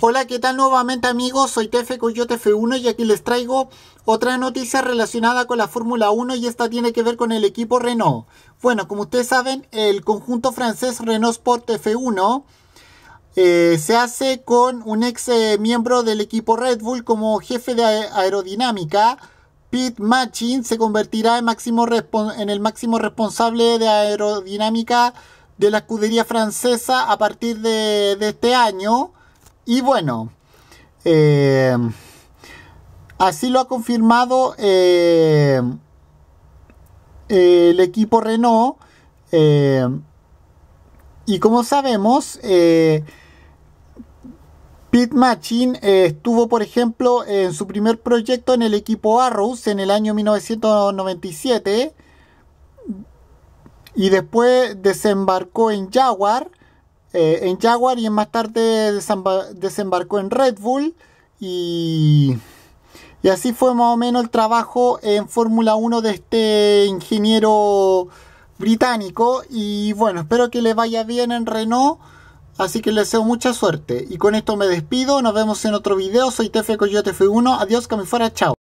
Hola, ¿qué tal nuevamente amigos? Soy Tefe Coyote F1 y aquí les traigo otra noticia relacionada con la Fórmula 1 y esta tiene que ver con el equipo Renault. Bueno, como ustedes saben, el conjunto francés Renault Sport F1 eh, se hace con un ex eh, miembro del equipo Red Bull como jefe de aerodinámica. Pete Machin se convertirá en, el máximo responsable de aerodinámica de la escudería francesa a partir de este año. Y bueno, eh, así lo ha confirmado eh, eh, el equipo Renault. y como sabemos, Pete Machin estuvo, por ejemplo, en su primer proyecto en el equipo Arrows en el año 1997 y después desembarcó en Jaguar eh, en Jaguar y más tarde desembarcó en Red Bull y, así fue más o menos el trabajo en Fórmula 1 de este ingeniero británico y bueno, espero que le vaya bien en Renault. Así que le deseo mucha suerte. Y con esto me despido. Nos vemos en otro video. Soy Tefe Coyote F1. Adiós, que me fuera. Chao.